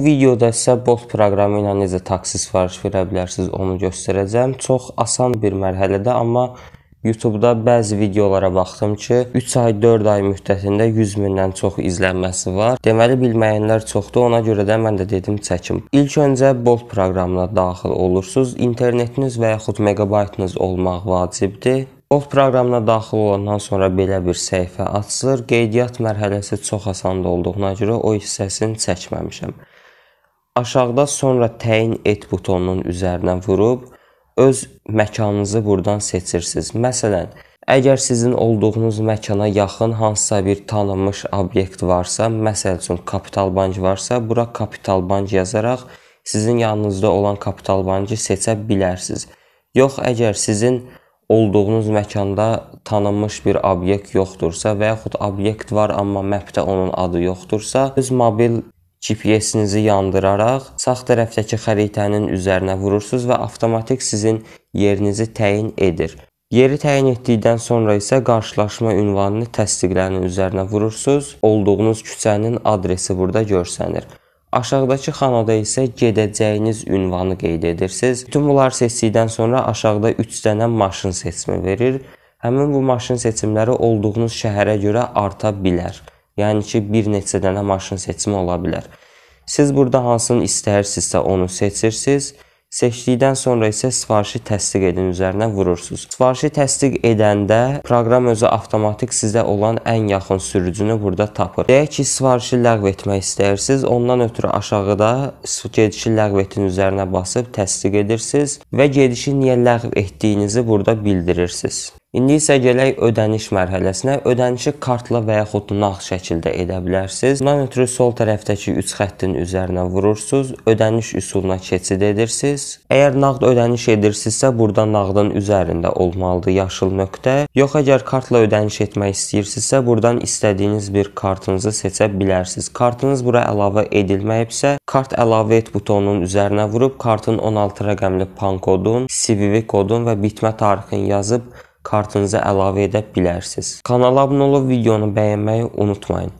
Bu videoda sizə Bolt proqramı ilə necə taksi sifariş verə bilərsiniz onu göstərəcəm. Çox asan bir mərhələdə, amma YouTube-da bəzi videolara baxdım ki, 3 ay, 4 ay müddətində 100 mindən çox izlənməsi var. Deməli bilməyənlər çoxdur, ona görə də mən də dedim çəkim. İlk öncə Bolt proqramına daxil olursunuz. İnternetiniz və yaxud megabaytınız olmaq vacibdir. Bolt proqramına daxil olandan sonra belə bir səhifə açılır. Qeydiyyat mərhələsi çox asan olduğuna görə o hissəsini çəkməmişəm aşağıda sonra təyin et butonunun üzərinə vurub öz məkanınızı burdan seçirsiniz. Məsələn, əgər sizin olduğunuz məkana yaxın hansısa bir tanınmış obyekt varsa, məsəl üçün Kapital Bank varsa, bura Kapital Bank yazaraq sizin yanınızda olan Kapital Bankı seçə bilərsiniz. Yox, əgər sizin olduğunuz məkanda tanınmış bir obyekt yoxdursa və yaxud obyekt var, amma məpdə onun adı yoxdursa, öz mobil GPS-inizi yandıraraq sağ tərəfdəki xəritənin üzərinə vurursunuz və avtomatik sizin yerinizi təyin edir. Yeri təyin etdikdən sonra isə qarşılaşma ünvanını təsdiqlərinin üzərinə vurursunuz. Olduğunuz küçənin adresi burada görsənir. Aşağıdakı xanada isə gedəcəyiniz ünvanı qeyd edirsiniz. Bütün bunları seçdikdən sonra aşağıda 3 dənə maşın seçimi verir. Həmin bu maşın seçimləri olduğunuz şəhərə görə arta bilər. Yəni ki, bir neçə dənə maşın seçimi ola bilər. Siz burada hansını istəyirsinizsə onu seçirsiniz. Seçdikdən sonra isə sifarişi təsdiq edin üzərinə vurursunuz. Sifarişi təsdiq edəndə proqram özü avtomatik sizə olan ən yaxın sürücünü burada tapır. Deyək ki, sifarişi ləğv etmək istəyirsiniz. Ondan ötürü aşağıda gedişi ləğv etin üzərinə basıb təsdiq edirsiniz və gedişi niyə ləğv etdiyinizi burada bildirirsiniz. İndi isə gələk ödəniş mərhələsinə. Ödənişi kartla və yaxud nağd şəkildə edə bilərsiniz. Bundan ötürü sol tərəfdəki 3 xəttin üzərinə vurursunuz, ödəniş üsuluna keçid edirsiniz. Əgər nağd ödəniş edirsinizsə, burada nağdın üzərində olmalıdır yaşıl nöqtə. Yox, əgər kartla ödəniş etmək istəyirsinizsə, buradan istədiyiniz bir kartınızı seçə bilərsiniz. Kartınız bura əlavə edilməyibsə, kart əlavə et butonunun üzərinə vurub kartın 16 rəqəmli PAN kodun, CVV kodun və bitmə tarixini yazıb kartınıza əlavə edə bilərsiniz. Kanala abunə olub videonu bəyənməyi unutmayın.